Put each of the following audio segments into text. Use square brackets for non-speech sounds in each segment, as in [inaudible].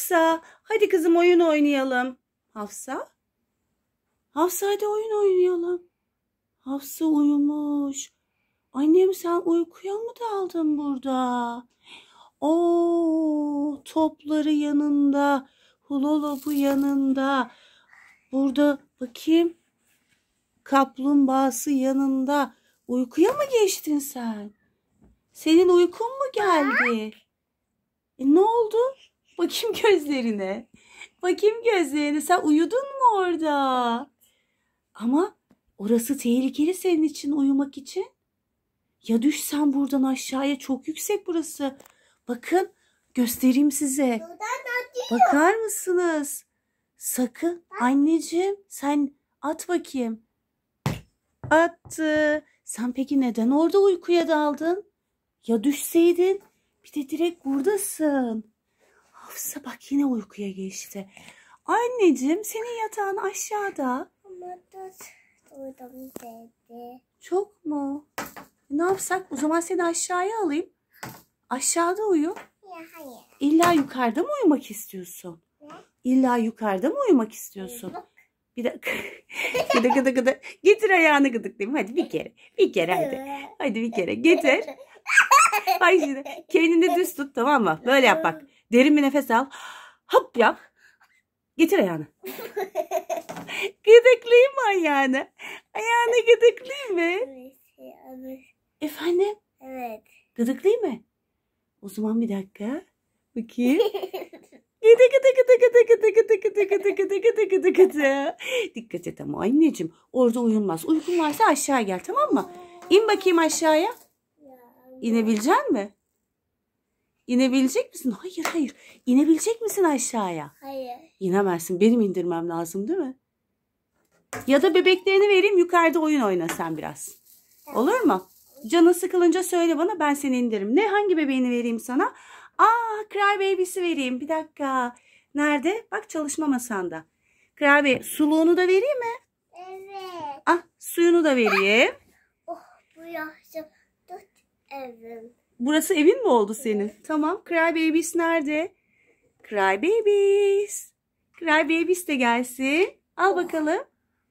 Hafsa hadi kızım oyun oynayalım. Hafsa? Hafsa hadi oyun oynayalım. Hafsa uyumuş. Annem sen uykuya mı daldın burada? O topları yanında, hulolobu yanında. Burada bakayım kaplumbağası yanında. Uykuya mı geçtin sen? Senin uykun mu geldi? E, ne oldu? Bakayım gözlerine. Bakayım gözlerine. Sen uyudun mu orada? Ama orası tehlikeli senin için uyumak için. Ya düşsen buradan aşağıya çok yüksek burası. Bakın göstereyim size. Bakar mısınız? Sakın anneciğim sen at bakayım. Attı. Sen peki neden orada uykuya daldın? Ya düşseydin? Bir de direkt buradasın. Hafsa bak yine uykuya geçti. Anneciğim senin yatağın aşağıda. Ama duydum dedi. Çok mu? E, ne yapsak? O zaman seni aşağıya alayım. Aşağıda uyu. Ya hayır. İlla yukarıda mı uyumak istiyorsun? Ne? İlla yukarıda mı uyumak istiyorsun? Yok. Bir dakika. [laughs] gıdı gıdı gıdı. Getir ayağını gıdıklayayım. Hadi bir kere. Bir kere hadi. Hadi bir kere. Getir. [laughs] Ay şimdi kendini düz tut tamam mı? Böyle yap bak. Derin bir nefes al. Hop yap. Getir ayağını. gıdıklayayım mı ayağını? Ayağını gıdıklayayım mı? Efendim? Evet. Gıdıklayayım mı? O zaman bir dakika. Bakayım. Gıdı gıdı gıdı gıdı gıdı gıdı gıdı gıdı gıdı gıdı gıdı gıdı. Dikkat et ama anneciğim. Orada uyumaz. Uykun varsa aşağı gel tamam mı? İn bakayım aşağıya. İnebilecek mi? İnebilecek misin? Hayır hayır. İnebilecek misin aşağıya? Hayır. İnemezsin. Benim indirmem lazım değil mi? Ya da bebeklerini vereyim yukarıda oyun oyna sen biraz. Olur mu? Canın sıkılınca söyle bana ben seni indiririm. Ne hangi bebeğini vereyim sana? Aa Cry Baby'si vereyim. Bir dakika. Nerede? Bak çalışma masanda. Cry Baby suluğunu da vereyim mi? Evet. Ah suyunu da vereyim. oh bu yaşım. Tut evim. Burası evin mi oldu senin? Evet. Tamam. Cry Babies nerede? Cry Babies. Cry Babies de gelsin. Al oh. bakalım.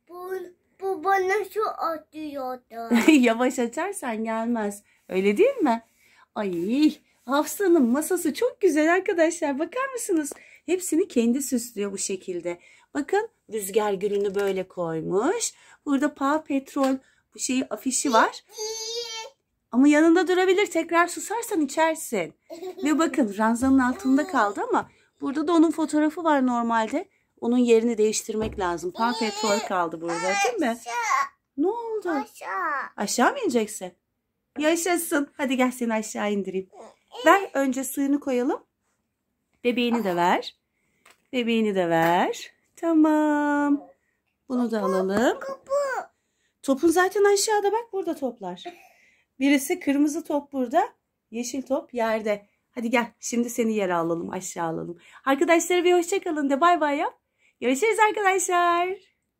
Bu, bu bana şu atıyordu. [laughs] Yavaş açarsan gelmez. Öyle değil mi? Ay Hafsa'nın masası çok güzel arkadaşlar. Bakar mısınız? Hepsini kendi süslüyor bu şekilde. Bakın rüzgar gülünü böyle koymuş. Burada Paw Petrol bu şeyi afişi var. Ama yanında durabilir. Tekrar susarsan içersin. [laughs] Ve bakın ranzanın altında kaldı ama burada da onun fotoğrafı var normalde. Onun yerini değiştirmek lazım. Pan petrol kaldı burada değil mi? Ne oldu? Aşağı. mı ineceksin? Yaşasın. Hadi gel seni aşağı indireyim. Ver önce suyunu koyalım. Bebeğini de ah. ver. Bebeğini de ver. Tamam. Bunu da alalım. Topun zaten aşağıda bak burada toplar. [laughs] Birisi kırmızı top burada, yeşil top yerde. Hadi gel şimdi seni yere alalım, aşağı alalım. Arkadaşlara bir hoşçakalın de bay bay yap. Görüşürüz arkadaşlar.